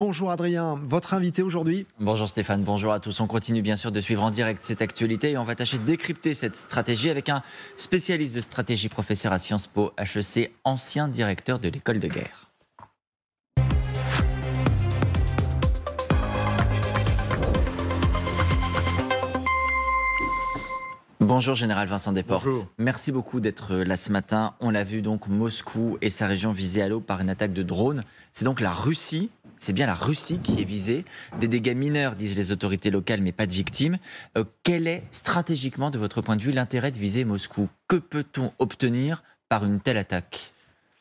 Bonjour Adrien, votre invité aujourd'hui. Bonjour Stéphane, bonjour à tous. On continue bien sûr de suivre en direct cette actualité et on va tâcher de décrypter cette stratégie avec un spécialiste de stratégie, professeur à Sciences Po HEC, ancien directeur de l'école de guerre. Bonjour Général Vincent Desportes. Merci beaucoup d'être là ce matin. On l'a vu donc Moscou et sa région visée à l'eau par une attaque de drones. C'est donc la Russie c'est bien la Russie qui est visée. Des dégâts mineurs, disent les autorités locales, mais pas de victimes. Euh, quel est stratégiquement, de votre point de vue, l'intérêt de viser Moscou Que peut-on obtenir par une telle attaque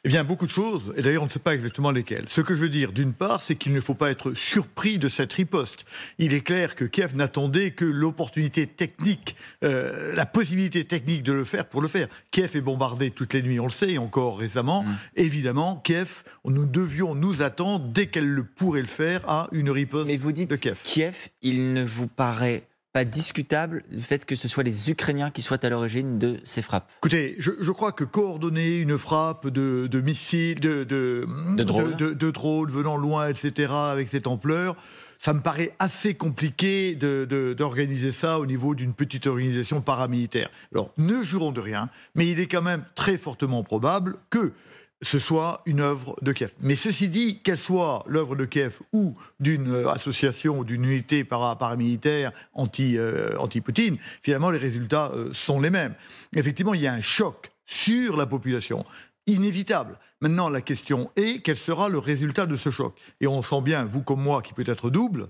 eh bien, beaucoup de choses, et d'ailleurs, on ne sait pas exactement lesquelles. Ce que je veux dire, d'une part, c'est qu'il ne faut pas être surpris de cette riposte. Il est clair que Kiev n'attendait que l'opportunité technique, euh, la possibilité technique de le faire pour le faire. Kiev est bombardé toutes les nuits, on le sait, et encore récemment. Mm. Évidemment, Kiev, nous devions nous attendre, dès qu'elle le pourrait le faire, à une riposte Mais vous dites de Kiev. Kiev, il ne vous paraît discutable le fait que ce soit les Ukrainiens qui soient à l'origine de ces frappes Écoutez, je, crois que coordonner une frappe de, missiles, de, de, drones venant loin, etc., avec cette ampleur, ça me paraît assez compliqué d'organiser de, ça au niveau d'une petite organisation paramilitaire. Alors, ne jurons de rien, mais il est quand même très fortement probable que ce soit une œuvre de Kiev. Mais ceci dit, qu'elle soit l'œuvre de Kiev ou d'une euh, association ou d'une unité paramilitaire anti, euh, poutine finalement les résultats euh, sont les mêmes. Effectivement, il y a un choc sur la population inévitable. Maintenant, la question est quel sera le résultat de ce choc Et on sent bien, vous comme moi, qui peut être double,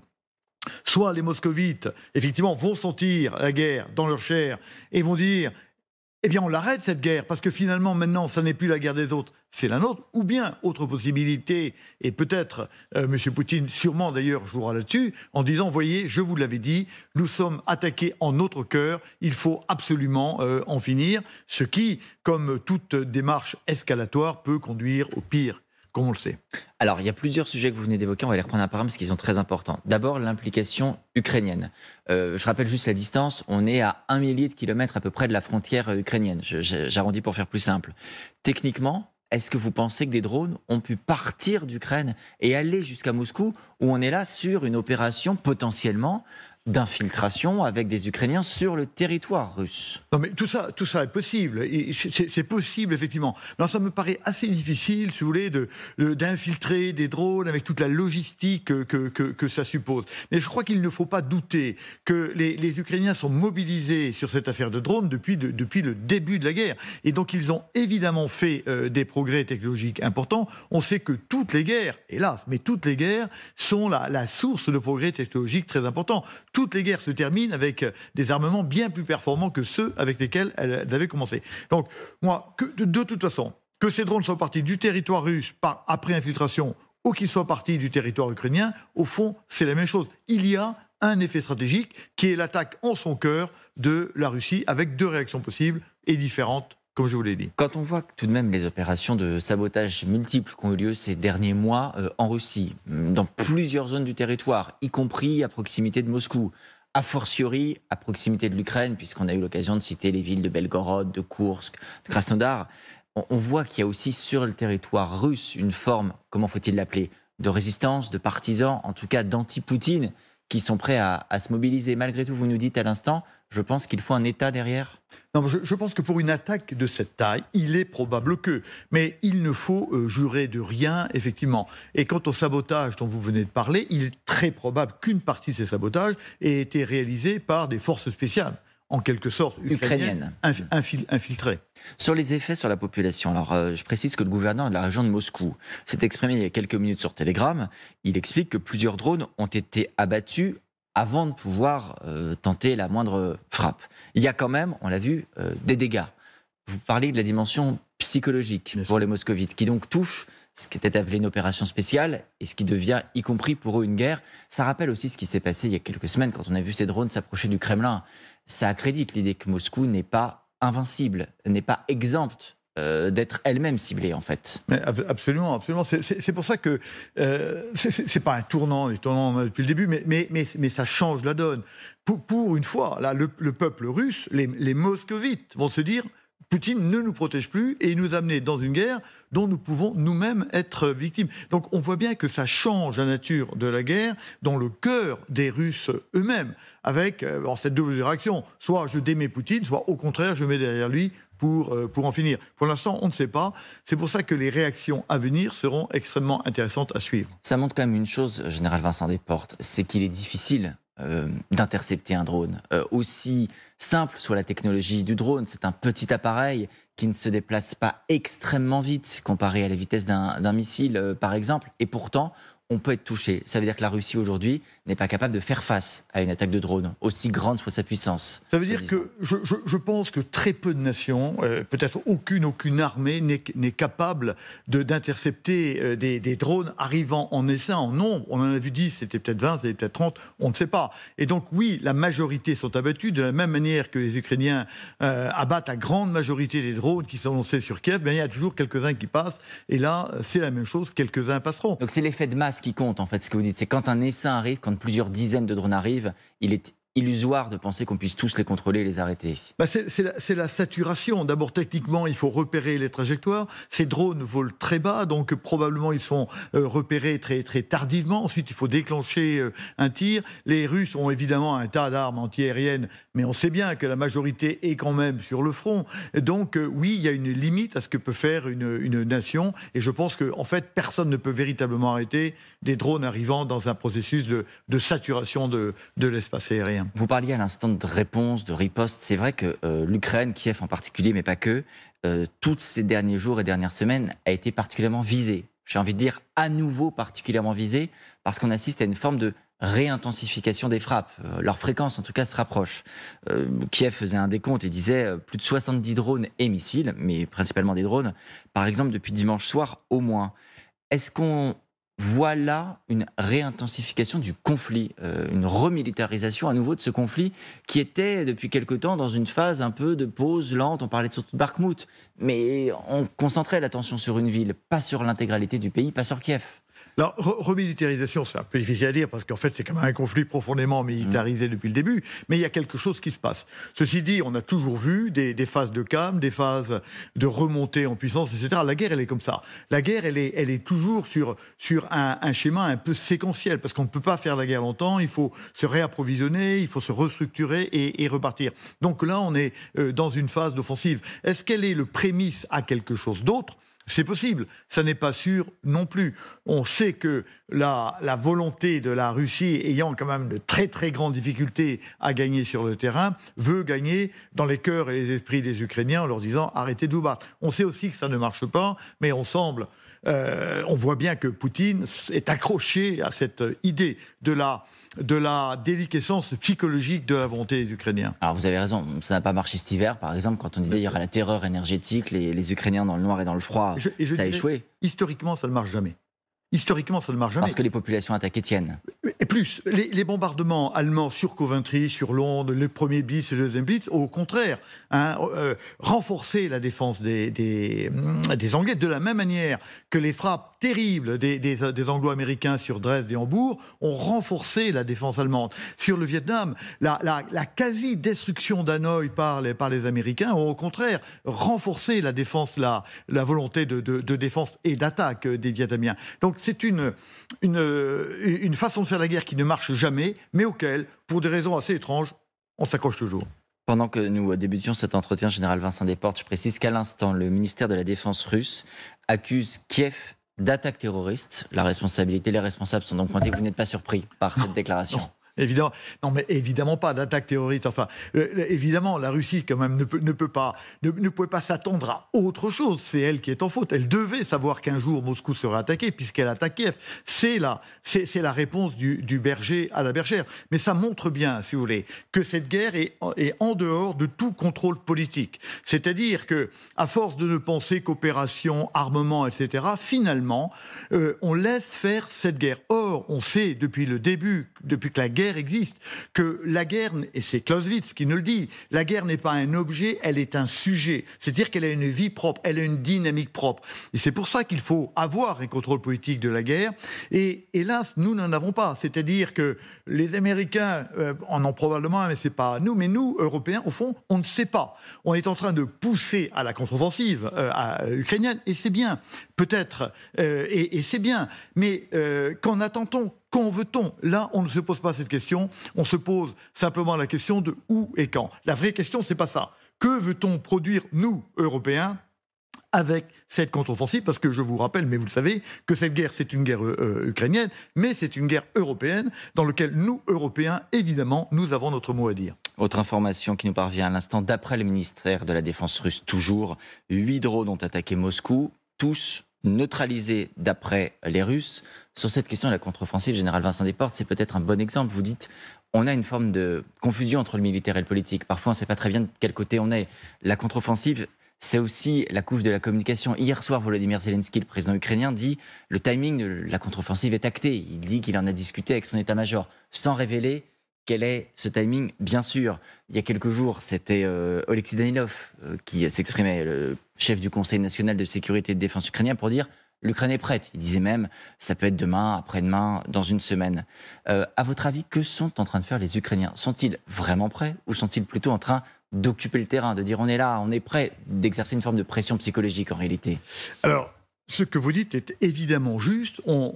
soit les moscovites, effectivement, vont sentir la guerre dans leur chair et vont dire eh bien on l'arrête cette guerre, parce que finalement maintenant, ça n'est plus la guerre des autres, c'est la nôtre, ou bien, autre possibilité, et peut-être euh, M. Poutine, sûrement d'ailleurs, jouera là-dessus, en disant, voyez, je vous l'avais dit, nous sommes attaqués en notre cœur, il faut absolument euh, en finir, ce qui, comme toute démarche escalatoire, peut conduire au pire on le sait Alors, il y a plusieurs sujets que vous venez d'évoquer, on va les reprendre un par un parce qu'ils sont très importants. D'abord, l'implication ukrainienne. Euh, je rappelle juste la distance, on est à un millier de kilomètres à peu près de la frontière euh, ukrainienne. J'arrondis pour faire plus simple. Techniquement, est-ce que vous pensez que des drones ont pu partir d'Ukraine et aller jusqu'à Moscou où on est là sur une opération potentiellement d'infiltration avec des Ukrainiens sur le territoire russe. Non, mais tout ça, tout ça est possible. C'est possible, effectivement. Mais ça me paraît assez difficile, si vous voulez, d'infiltrer des drones avec toute la logistique que, que, ça suppose. Mais je crois qu'il ne faut pas douter que les, Ukrainiens sont mobilisés sur cette affaire de drones depuis, depuis le début de la guerre. Et donc, ils ont évidemment fait euh, des progrès technologiques importants. On sait que toutes les guerres, hélas, mais toutes les guerres sont la, la source de progrès technologiques très importants toutes les guerres se terminent avec euh, des armements bien plus performants que ceux avec lesquels elles avaient commencé. Donc, moi, de, toute façon, que ces drones soient partis du territoire russe après infiltration ou qu'ils soient partis du territoire ukrainien, au fond, c'est la même chose. Il y a un effet stratégique qui est l'attaque en son cœur de la Russie avec deux réactions possibles et différentes quand on voit tout de même les opérations de sabotage multiples qui ont eu lieu ces derniers mois euh, en Russie, dans plusieurs zones du territoire, y compris à proximité de Moscou, a fortiori à proximité de l'Ukraine, puisqu'on a eu l'occasion de citer les villes de Belgorod, de Kursk, de Krasnodar, on voit qu'il y a aussi sur le territoire russe une forme, comment faut-il l'appeler, de résistance, de partisans, en tout cas d'anti-Poutine, qui sont prêts à, se mobiliser. Malgré tout, vous nous dites à l'instant, je pense qu'il faut un État derrière. Non, je, pense que pour une attaque de cette taille, il est probable que, mais il ne faut euh, jurer de rien, effectivement. Et quant au sabotage dont vous venez de parler, il est très probable qu'une partie de ces sabotages ait été réalisée par des forces spéciales en quelque sorte ukrainienne, infiltrée. Sur les effets sur la population, alors euh, je précise que le gouverneur de la région de Moscou s'est exprimé il y a quelques minutes sur Telegram. Il explique que plusieurs drones ont été abattus avant de pouvoir euh, tenter la moindre frappe. Il y a quand même, on l'a vu, euh, des dégâts. Vous parlez de la dimension psychologique pour les moscovites, qui donc touche ce qui était appelé une opération spéciale et ce qui devient, y compris pour eux, une guerre. Ça rappelle aussi ce qui s'est passé il y a quelques semaines quand on a vu ces drones s'approcher du Kremlin. Ça accrédite l'idée que Moscou n'est pas invincible, n'est pas exempte euh, d'être elle-même ciblée en fait. absolument, absolument. C'est pour ça que euh, ce c'est pas un tournant, tournant depuis le début, mais, mais, ça change la donne. Pour, une fois, là, le, peuple russe, les moscovites vont se dire Poutine ne nous protège plus et nous amener dans une guerre dont nous pouvons nous-mêmes être victimes. Donc on voit bien que ça change la nature de la guerre dans le cœur des Russes eux-mêmes, avec euh, cette double réaction. Soit je démets Poutine, soit au contraire je mets derrière lui pour, euh, pour en finir. Pour l'instant, on ne sait pas. C'est pour ça que les réactions à venir seront extrêmement intéressantes à suivre. Ça montre quand même une chose, Général Vincent Desportes, c'est qu'il est difficile euh, d'intercepter un drone. Euh, aussi simple soit la technologie du drone, c'est un petit appareil qui ne se déplace pas extrêmement vite comparé à la vitesse d'un missile, euh, par exemple. Et pourtant, on peut être touché. Ça veut dire que la Russie aujourd'hui n'est pas capable de faire face à une attaque de drone, aussi grande soit sa puissance. Ça veut dire que je, pense que très peu de nations, euh, peut-être aucune, aucune armée n'est capable d'intercepter euh, des, des, drones arrivant en essaim, en nombre. On en a vu 10, c'était peut-être 20, c'était peut-être 30, on ne sait pas. Et donc oui, la majorité sont abattus, de la même manière que les Ukrainiens euh, abattent la grande majorité des drones qui sont lancés sur Kiev, mais il y a toujours quelques-uns qui passent, et là c'est la même chose, quelques-uns passeront. Donc c'est l'effet de masse qui compte, en fait, ce que vous dites. C'est quand un essaim arrive, quand plusieurs dizaines de drones arrivent, il est illusoire de penser qu'on puisse tous les contrôler et les arrêter. Bah, c'est la, saturation. D'abord, techniquement, il faut repérer les trajectoires. Ces drones volent très bas, donc probablement ils sont euh, repérés très, très tardivement. Ensuite, il faut déclencher euh, un tir. Les Russes ont évidemment un tas d'armes antiaériennes, mais on sait bien que la majorité est quand même sur le front. donc, euh, oui, il y a une limite à ce que peut faire une, nation. Et je pense qu'en en fait, personne ne peut véritablement arrêter des drones arrivant dans un processus de, saturation de l'espace aérien. Vous parliez à l'instant de réponse, de riposte. C'est vrai que euh, l'Ukraine, Kiev en particulier, mais pas que, euh, toutes ces derniers jours et dernières semaines, a été particulièrement visée. J'ai envie de dire à nouveau particulièrement visée, parce qu'on assiste à une forme de réintensification des frappes. Euh, leur fréquence, en tout cas, se rapproche. Kiev faisait un décompte et disait plus de 70 drones et missiles, mais principalement des drones, par exemple, depuis dimanche soir au moins. Est-ce qu'on voilà une réintensification du conflit, euh, une remilitarisation à nouveau de ce conflit qui était depuis quelque temps dans une phase un peu de pause lente. On parlait de surtout de Barkmout, mais on concentrait l'attention sur une ville, pas sur l'intégralité du pays, pas sur Kiev. Alors, remilitarisation, c'est un peu difficile à dire parce qu'en fait, c'est quand même un conflit profondément militarisé mm. depuis le début, mais il y a quelque chose qui se passe. Ceci dit, on a toujours vu des, phases de calme, des phases de remontée en puissance, etc. La guerre, elle est comme ça. La guerre, elle est, toujours sur, un, schéma un peu séquentiel parce qu'on ne peut pas faire la guerre longtemps, il faut se réapprovisionner, il faut se restructurer et, et repartir. Donc là, on est euh, dans une phase d'offensive. Est-ce qu'elle est le prémisse à quelque chose d'autre c'est possible. Ça n'est pas sûr non plus. On sait que la, volonté de la Russie, ayant quand même de très très grandes difficultés à gagner sur le terrain, veut gagner dans les cœurs et les esprits des Ukrainiens en leur disant arrêtez de vous battre. On sait aussi que ça ne marche pas, mais on semble euh, on voit bien que Poutine est accroché à cette idée de la, de la déliquescence psychologique de la volonté des Ukrainiens. Alors vous avez raison, ça n'a pas marché cet hiver, par exemple, quand on disait qu'il y aura la terreur énergétique, les, Ukrainiens dans le noir et dans le froid, ça a échoué. Historiquement, ça ne marche jamais. Historiquement, ça ne marche jamais. Parce que les populations attaquées tiennent. Et plus, les, bombardements allemands sur Coventry, sur Londres, le premier blitz et le deuxième blitz, au contraire, hein, euh, renforcer la défense des, hum, des, Anglais de la même manière que les frappes terribles des, des Anglo-Américains sur Dresde et Hambourg ont renforcé la défense allemande. Sur le Vietnam, la, la, quasi-destruction d'Hanoï par les, par les Américains ont au contraire renforcé la défense, la, la volonté de, de, de défense et d'attaque euh, des Vietnamiens. Donc c'est une, façon de faire la guerre qui ne marche jamais, mais auquel, pour des raisons assez étranges, on s'accroche toujours. Pendant que nous débutions cet entretien, général Vincent Desportes, je précise qu'à l'instant, le ministère de la Défense russe accuse Kiev d'attaque terroriste. La responsabilité, les responsables sont donc pointés. Vous n'êtes pas surpris par cette déclaration Évidemment, non, mais évidemment pas d'attaque terroriste. Enfin, euh, évidemment, la Russie quand même ne peut, pas, ne, pouvait pas s'attendre à autre chose. C'est elle qui est en faute. Elle devait savoir qu'un jour Moscou serait attaqué puisqu'elle attaque Kiev. C'est la, c'est, la réponse du, berger à la bergère. Mais ça montre bien, si vous voulez, que cette guerre est, en dehors de tout contrôle politique. C'est-à-dire que, à force de ne penser qu'opération, armement, etc., finalement, euh, on laisse faire cette guerre. Or, on sait depuis le début, depuis que la guerre existe, que la guerre, et c'est Clausewitz qui nous le dit, la guerre n'est pas un objet, elle est un sujet. C'est-à-dire qu'elle a une vie propre, elle a une dynamique propre. Et c'est pour ça qu'il faut avoir un contrôle politique de la guerre. Et hélas, nous n'en avons pas. C'est-à-dire que les Américains euh, en ont probablement, mais c'est pas nous. Mais nous, Européens, au fond, on ne sait pas. On est en train de pousser à la contre-offensive euh, euh, ukrainienne, et c'est bien, peut-être, et, et c'est bien. Mais qu'en attendons quand veut-on Là, on ne se pose pas cette question. On se pose simplement la question de où et quand. La vraie question, c'est pas ça. Que veut-on produire, nous, Européens, avec cette contre-offensive, parce que je vous rappelle, mais vous le savez, que cette guerre, c'est une guerre euh, euh, ukrainienne, mais c'est une guerre européenne dans laquelle nous, Européens, évidemment, nous avons notre mot à dire. Autre information qui nous parvient à l'instant, d'après le ministère de la Défense russe, toujours, huit drones ont attaqué Moscou, tous neutralisé d'après les Russes. Sur cette question de la contre-offensive, général Vincent Desportes, c'est peut-être un bon exemple. Vous dites, on a une forme de confusion entre le militaire et le politique. Parfois, on ne sait pas très bien de quel côté on est. La contre-offensive, c'est aussi la couche de la communication. Hier soir, Volodymyr Zelensky, le président ukrainien, dit le timing de la contre-offensive est acté. Il dit qu'il en a discuté avec son état-major, sans révéler quel est ce timing Bien sûr, il y a quelques jours, c'était euh, Oleksiy Danilov euh, qui s'exprimait, le chef du Conseil national de sécurité et de défense ukrainien, pour dire l'Ukraine est prête. Il disait même ça peut être demain, après-demain, dans une semaine. Euh, à votre avis, que sont en train de faire les Ukrainiens Sont-ils vraiment prêts ou sont-ils plutôt en train d'occuper le terrain, de dire on est là, on est prêt, d'exercer une forme de pression psychologique en réalité Alors, ce que vous dites est évidemment juste. On,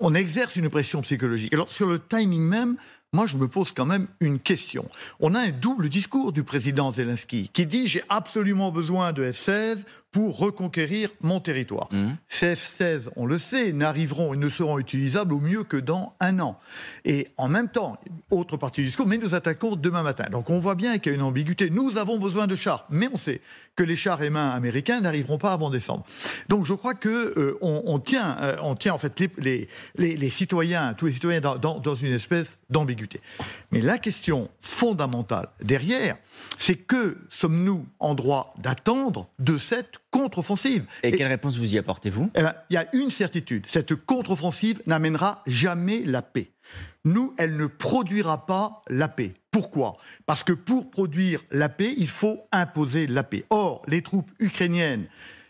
on, exerce une pression psychologique. Alors, sur le timing même, moi je me pose quand même une question. On a un double discours du président Zelensky qui dit j'ai absolument besoin de F-16 pour reconquérir mon territoire. Mmh. cf 16 on le sait, n'arriveront et ne seront utilisables au mieux que dans un an. Et en même temps, autre partie du discours, mais nous attaquons demain matin. Donc on voit bien qu'il y a une ambiguïté. Nous avons besoin de chars, mais on sait que les chars et mains américains n'arriveront pas avant décembre. Donc je crois que euh, on, tient, euh, on tient en fait les, les, les, citoyens, tous les citoyens dans, dans, dans une espèce d'ambiguïté. Mais la question fondamentale derrière, c'est que sommes-nous en droit d'attendre de cette contre-offensive. Et, quelle réponse vous y apportez-vous eh ben, Il y a une certitude, cette contre-offensive n'amènera jamais la paix. Nous, elle ne produira pas la paix. Pourquoi Parce que pour produire la paix, il faut imposer la paix. Or, les troupes ukrainiennes,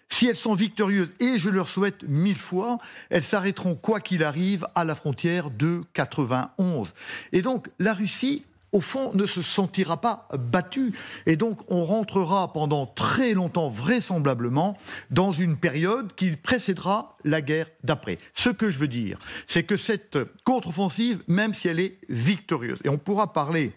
si elles sont victorieuses, et je leur souhaite mille fois, elles s'arrêteront quoi qu'il arrive à la frontière de 91. Et donc, la Russie au fond, ne se sentira pas battu. Et donc, on rentrera pendant très longtemps, vraisemblablement, dans une période qui précédera la guerre d'après. Ce que je veux dire, c'est que cette contre-offensive, même si elle est victorieuse, et on pourra parler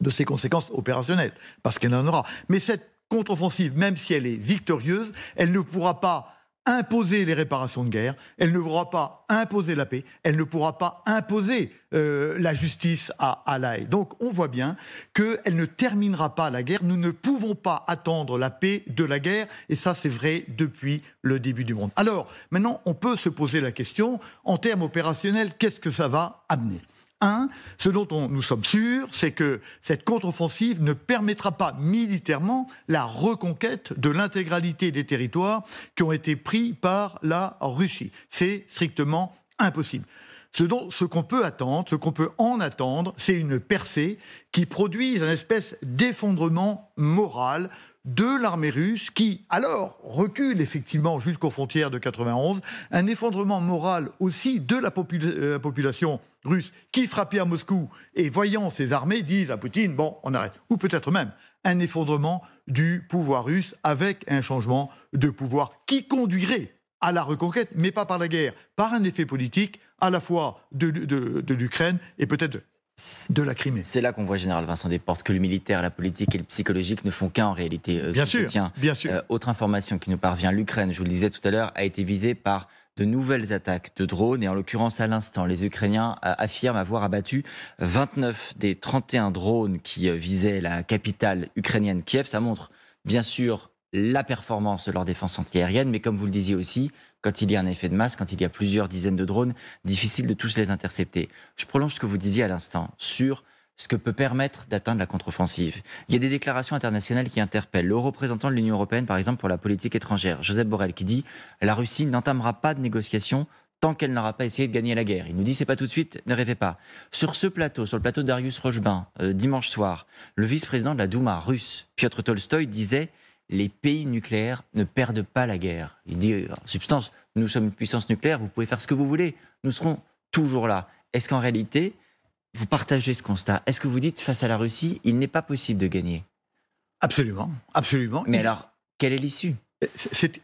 de ses conséquences opérationnelles, parce qu'elle en aura, mais cette contre-offensive, même si elle est victorieuse, elle ne pourra pas imposer les réparations de guerre, elle ne pourra pas imposer la paix, elle ne pourra pas imposer euh, la justice à, à Donc on voit bien qu'elle ne terminera pas la guerre. Nous ne pouvons pas attendre la paix de la guerre, et ça c'est vrai depuis le début du monde. Alors maintenant, on peut se poser la question, en termes opérationnels, qu'est-ce que ça va amener un, ce dont nous sommes sûrs, c'est que cette contre-offensive ne permettra pas militairement la reconquête de l'intégralité des territoires qui ont été pris par la Russie. C'est strictement impossible. Ce, ce qu'on peut attendre, ce qu'on peut en attendre, c'est une percée qui produise un espèce d'effondrement moral de l'armée russe qui, alors, recule effectivement jusqu'aux frontières de 91, un effondrement moral aussi de la, la euh, population russe qui frappait à Moscou et voyant ses armées disent à Poutine, bon, on arrête. Ou peut-être même un effondrement du pouvoir russe avec un changement de pouvoir qui conduirait à la reconquête, mais pas par la guerre, par un effet politique à la fois de, l'Ukraine et peut-être de la Crimée. C'est là qu'on voit, général Vincent Desportes, que le militaire, la politique et le psychologique ne font qu'un en réalité. Euh, bien, sûr, bien euh, sûr. autre information qui nous parvient, l'Ukraine, je vous le disais tout à l'heure, a été visée par de nouvelles attaques de drones. Et en l'occurrence, à l'instant, les Ukrainiens euh, affirment avoir abattu 29 des 31 drones qui euh, visaient la capitale ukrainienne Kiev. Ça montre bien sûr la performance de leur défense antiaérienne, mais comme vous le disiez aussi, quand il y a un effet de masse, quand il y a plusieurs dizaines de drones, difficile de tous les intercepter. Je prolonge ce que vous disiez à l'instant sur ce que peut permettre d'atteindre la contre-offensive. Il y a des déclarations internationales qui interpellent. Le représentant de l'Union européenne, par exemple, pour la politique étrangère, Joseph Borrell, qui dit La Russie n'entamera pas de négociations tant qu'elle n'aura pas essayé de gagner la guerre. Il nous dit c'est pas tout de suite, ne rêvez pas. Sur ce plateau, sur le plateau d'Arius Rochebin, euh, dimanche soir, le vice-président de la Douma russe, Piotr Tolstoï, disait les pays nucléaires ne perdent pas la guerre. Il dit en substance, nous sommes une puissance nucléaire, vous pouvez faire ce que vous voulez, nous serons toujours là. Est-ce qu'en réalité, vous partagez ce constat. Est-ce que vous dites, face à la Russie, il n'est pas possible de gagner Absolument, absolument. Mais alors, quelle est l'issue eh,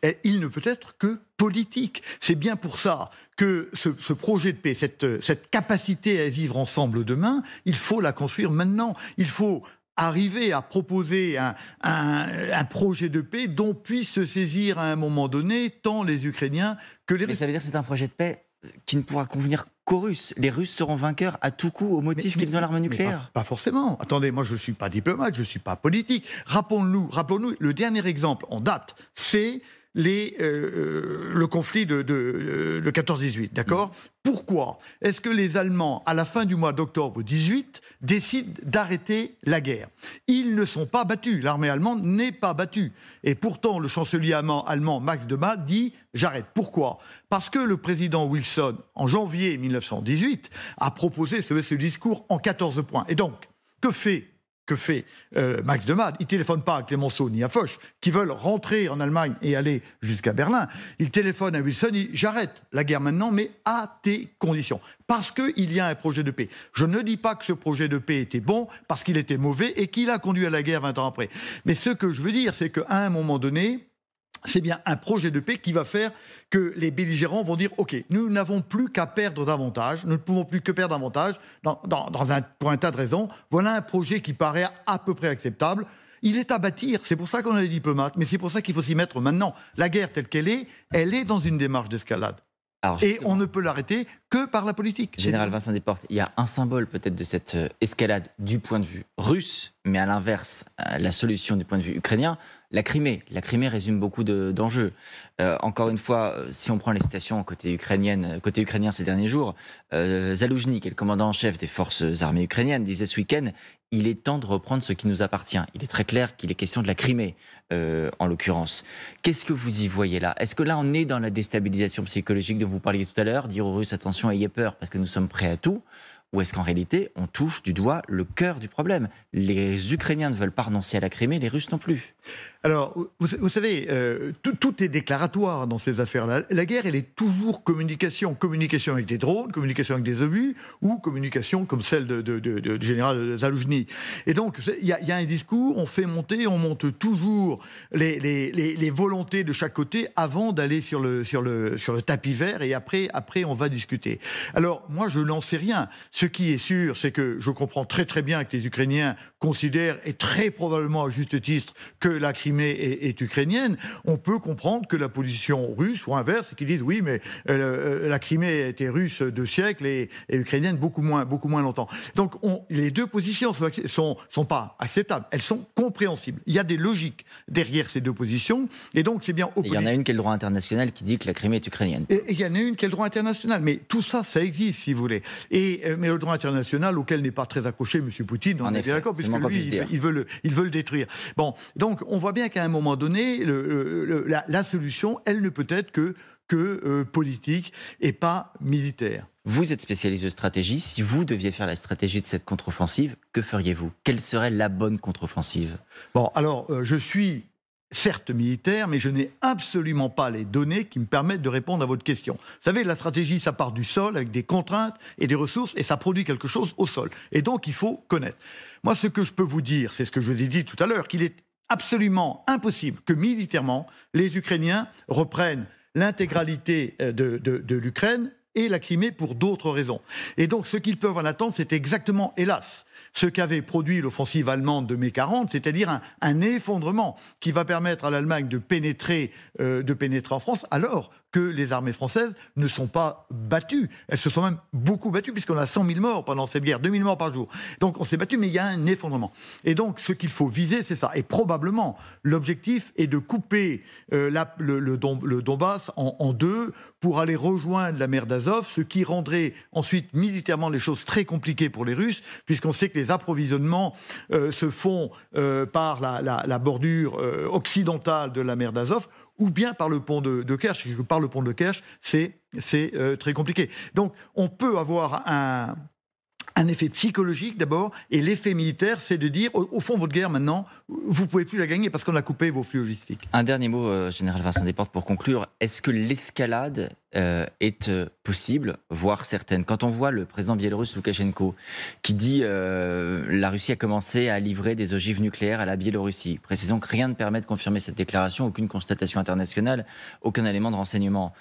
eh, il ne peut être que politique. C'est bien pour ça que ce, projet de paix, cette, cette capacité à vivre ensemble demain, il faut la construire maintenant. Il faut arriver à proposer un, un, projet de paix dont puissent se saisir à un moment donné tant les Ukrainiens que les Russes. Mais ça veut dire que c'est un projet de paix qui ne pourra convenir qu'aux Russes. Les Russes seront vainqueurs à tout coup au motif qu'ils ont l'arme nucléaire. Pas, forcément. Attendez, moi je ne suis pas diplomate, je ne suis pas politique. Rappelons-nous, rappelons-nous, le dernier exemple en date, c'est euh, euh, le conflit de, de, 14-18, euh, d'accord mm. Pourquoi est-ce que les Allemands, à la fin du mois d'octobre 18, décident d'arrêter la guerre Ils ne sont pas battus, l'armée allemande n'est pas battue. Et pourtant, le chancelier allemand, Max de dit « j'arrête ». Pourquoi Parce que le président Wilson, en janvier 1918, a proposé ce discours en 14 points. Et donc, que fait que fait Max euh, Max Demade, il téléphone pas à Clémenceau ni à Foch, qui veulent rentrer en Allemagne et aller jusqu'à Berlin. Il téléphone à Wilson, il j'arrête la guerre maintenant, mais à tes conditions. Parce qu'il y a un projet de paix. Je ne dis pas que ce projet de paix était bon, parce qu'il était mauvais et qu'il a conduit à la guerre 20 ans après. Mais ce que je veux dire, c'est qu'à un moment donné, c'est bien un projet de paix qui va faire que les belligérants vont dire OK, nous n'avons plus qu'à perdre davantage, nous ne pouvons plus que perdre davantage dans, un, pour un tas de raisons. Voilà un projet qui paraît à peu près acceptable. Il est à bâtir, c'est pour ça qu'on a des diplomates, mais c'est pour ça qu'il faut s'y mettre maintenant. La guerre telle qu'elle est, elle est dans une démarche d'escalade. Et on ne peut l'arrêter que par la politique. Général Vincent Desportes, il y a un symbole peut-être de cette euh, escalade du point de vue russe, mais à l'inverse, euh, la solution du point de vue ukrainien, la Crimée. La Crimée résume beaucoup d'enjeux. Euh, encore une fois, euh, si on prend les stations côté, ukrainienne, côté ukrainien ces derniers jours, euh, qui est le commandant en chef des forces armées ukrainiennes, disait ce week-end il est temps de reprendre ce qui nous appartient. Il est très clair qu'il est question de la Crimée, euh, en l'occurrence. Qu'est-ce que vous y voyez là Est-ce que là, on est dans la déstabilisation psychologique dont vous parliez tout à l'heure Dire aux Russes, attention, ayez peur, parce que nous sommes prêts à tout ou est-ce qu'en réalité, on touche du doigt le cœur du problème Les Ukrainiens ne veulent pas renoncer à la Crimée, les Russes non plus. Alors, vous, savez, euh, tout, est déclaratoire dans ces affaires-là. La guerre, elle est toujours communication. Communication avec des drones, communication avec des obus, ou communication comme celle du de, général Zaloujny. Et donc, il y, a un discours, on fait monter, on monte toujours les, volontés de chaque côté avant d'aller sur le, sur, le, sur le tapis vert, et après, après, on va discuter. Alors, moi, je n'en sais rien. Ce qui est sûr, c'est que je comprends très très bien que les Ukrainiens considère, et très probablement à juste titre, que la Crimée est, ukrainienne, on peut comprendre que la position russe, ou inverse, qui disent oui, mais euh, euh, la Crimée était russe deux siècles et, ukrainienne beaucoup moins, beaucoup moins longtemps. Donc on, les deux positions ne sont, sont, pas acceptables, elles sont compréhensibles. Il y a des logiques derrière ces deux positions, et donc c'est bien Il y en a une qui est le droit international qui dit que la Crimée est ukrainienne. Et il y en a une qui est le droit international, mais tout ça, ça existe, si vous voulez. Et, euh, mais le droit international, auquel n'est pas très accroché M. Poutine, on est d'accord, puisque ils veulent, ils veulent détruire. Bon, donc on voit bien qu'à un moment donné, le, la, solution, elle ne peut être que, que euh, politique et pas militaire. Vous êtes spécialiste de stratégie. Si vous deviez faire la stratégie de cette contre-offensive, que feriez-vous Quelle serait la bonne contre-offensive Bon, alors, euh, je suis certes militaire, mais je n'ai absolument pas les données qui me permettent de répondre à votre question. Vous savez, la stratégie, ça part du sol avec des contraintes et des ressources, et ça produit quelque chose au sol. Et donc, il faut connaître. Moi, ce que je peux vous dire, c'est ce que je vous ai dit tout à l'heure, qu'il est absolument impossible que militairement, les Ukrainiens reprennent l'intégralité euh, de, l'Ukraine et la Crimée pour d'autres raisons. Et donc, ce qu'ils peuvent en attendre, c'est exactement, hélas, ce qu'avait produit l'offensive allemande de mai 40, c'est-à-dire un, effondrement qui va permettre à l'Allemagne de pénétrer, euh, de pénétrer en France, alors que les armées françaises ne sont pas battues. Elles se sont même beaucoup battues, puisqu'on a 100 000 morts pendant cette guerre, 2 000 morts par jour. Donc on s'est battu, mais il y a un effondrement. Et donc ce qu'il faut viser, c'est ça. Et probablement, l'objectif est de couper euh, le, Donbass en, en deux pour aller rejoindre la mer d'Azov, ce qui rendrait ensuite militairement les choses très compliquées pour les Russes, puisqu'on sait que les approvisionnements euh, se font euh, par la, bordure euh, occidentale de la mer d'Azov ou bien par le pont de, de Kerch. parle le pont de Kerch, c'est très compliqué. Donc on peut avoir un, effet psychologique d'abord, et l'effet militaire, c'est de dire, au, fond, votre guerre maintenant, vous pouvez plus la gagner parce qu'on a coupé vos flux logistiques. Un dernier mot, général Vincent Desportes, pour conclure. Est-ce que l'escalade euh, est euh, possible, voire certaine. Quand on voit le président biélorusse Loukachenko qui dit euh, la Russie a commencé à livrer des ogives nucléaires à la Biélorussie, précisons que rien ne permet de confirmer cette déclaration, aucune constatation internationale, aucun élément de renseignement.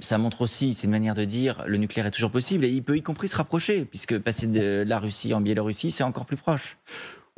Ça montre aussi, c'est une manière de dire, le nucléaire est toujours possible et il peut y compris se rapprocher, puisque passer de la Russie en Biélorussie, c'est encore plus proche.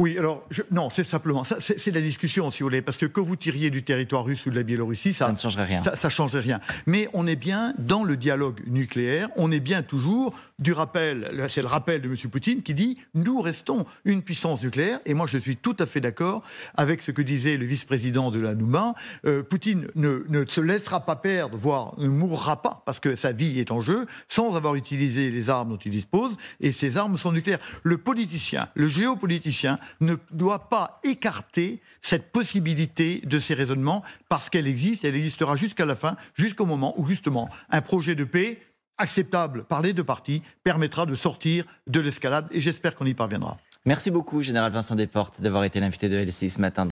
Oui, alors, non, c'est simplement, c'est la discussion, si vous voulez, parce que que vous tiriez du territoire russe ou de la Biélorussie, ça, ne changerait rien. Ça, ça changerait rien. Mais on est bien dans le dialogue nucléaire, on est bien toujours du rappel, c'est le rappel de M. Poutine qui dit, nous restons une puissance nucléaire, et moi je suis tout à fait d'accord avec ce que disait le vice-président de la Nouma, euh, Poutine ne, ne se laissera pas perdre, voire ne mourra pas, parce que sa vie est en jeu, sans avoir utilisé les armes dont il dispose, et ces armes sont nucléaires. Le politicien, le géopoliticien, ne doit pas écarter cette possibilité de ces raisonnements parce qu'elle existe, et elle existera jusqu'à la fin, jusqu'au moment où justement un projet de paix acceptable par les deux parties permettra de sortir de l'escalade et j'espère qu'on y parviendra. Merci beaucoup, Général Vincent Desportes, d'avoir été l'invité de LCI ce matin.